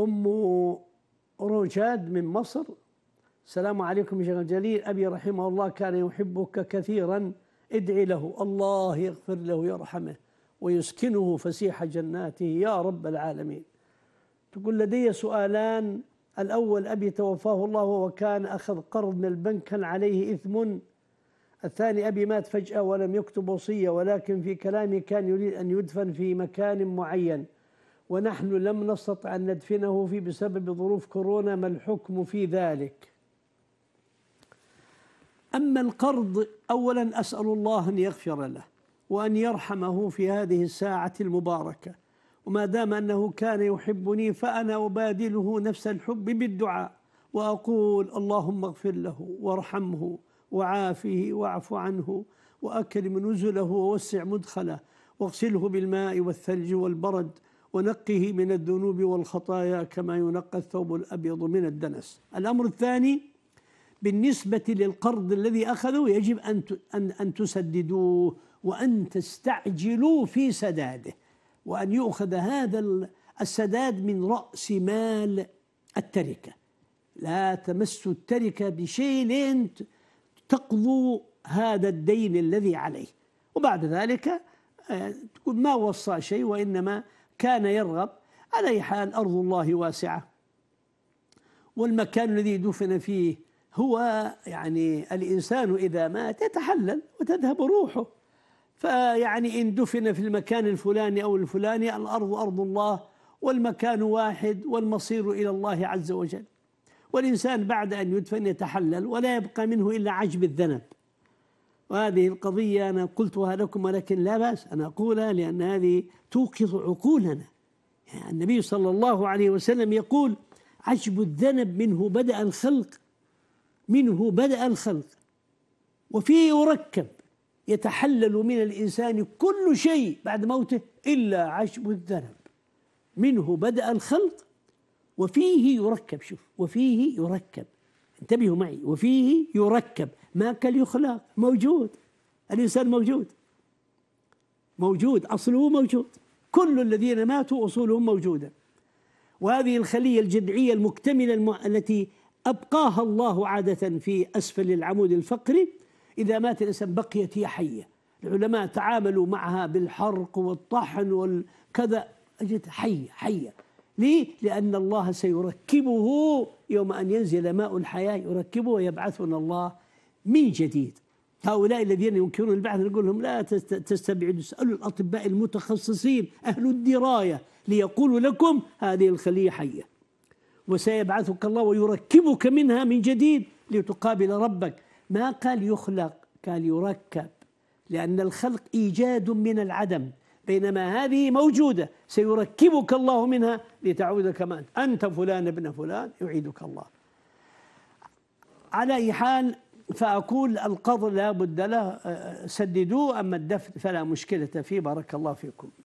أم رشاد من مصر السلام عليكم يا شيخ الجليل أبي رحمه الله كان يحبك كثيرا ادعي له الله يغفر له ويرحمه ويسكنه فسيح جناته يا رب العالمين تقول لدي سؤالان الأول أبي توفاه الله وكان أخذ قرض من البنك كان عليه إثم الثاني أبي مات فجأة ولم يكتب وصية ولكن في كلامي كان يريد أن يدفن في مكان معين ونحن لم نستطع أن ندفنه في بسبب ظروف كورونا ما الحكم في ذلك أما القرض أولا أسأل الله أن يغفر له وأن يرحمه في هذه الساعة المباركة وما دام أنه كان يحبني فأنا أبادله نفس الحب بالدعاء وأقول اللهم اغفر له وارحمه وعافه واعف عنه وأكرم نزله ووسع مدخله واغسله بالماء والثلج والبرد ونقه من الذنوب والخطايا كما ينقى الثوب الأبيض من الدنس الأمر الثاني بالنسبة للقرض الذي أخذه يجب أن أن تسددوه وأن تستعجلوا في سداده وأن يؤخذ هذا السداد من رأس مال التركة لا تمس التركة بشيء لين تقضوا هذا الدين الذي عليه وبعد ذلك آه، تقول ما وصى شيء وإنما كان يرغب على أي حال أرض الله واسعة والمكان الذي دفن فيه هو يعني الإنسان إذا مات يتحلل وتذهب روحه فيعني إن دفن في المكان الفلاني أو الفلاني الأرض أرض الله والمكان واحد والمصير إلى الله عز وجل والإنسان بعد أن يدفن يتحلل ولا يبقى منه إلا عجب الذنب وهذه القضية أنا قلتها لكم ولكن لا بأس أن أقولها لأن هذه توقظ عقولنا يعني النبي صلى الله عليه وسلم يقول عجب الذنب منه بدأ الخلق منه بدأ الخلق وفيه يركب يتحلل من الإنسان كل شيء بعد موته إلا عجب الذنب منه بدأ الخلق وفيه يركب شوف وفيه يركب انتبهوا معي وفيه يركب ما كاليخلاق موجود الإنسان موجود موجود أصله موجود كل الذين ماتوا أصولهم موجودة وهذه الخلية الجذعية المكتملة التي أبقاها الله عادة في أسفل العمود الفقري إذا مات الإنسان بقيت هي حية العلماء تعاملوا معها بالحرق والطحن والكذا أجد حية حية ليه؟ لأن الله سيركبه يوم أن ينزل ماء الحياة يركبه ويبعثنا الله من جديد هؤلاء الذين ينكرون البعث نقول لهم لا تستبعدوا اسألوا الأطباء المتخصصين أهل الدراية ليقولوا لكم هذه الخلية حية وسيبعثك الله ويركبك منها من جديد لتقابل ربك ما قال يخلق قال يركب لأن الخلق إيجاد من العدم بينما هذه موجودة سيركبك الله منها لتعود كما أنت أنت فلان ابن فلان يعيدك الله على أي حال فأقول القبر لا بد له آه، سددوه أما الدفن فلا مشكلة فيه بارك الله فيكم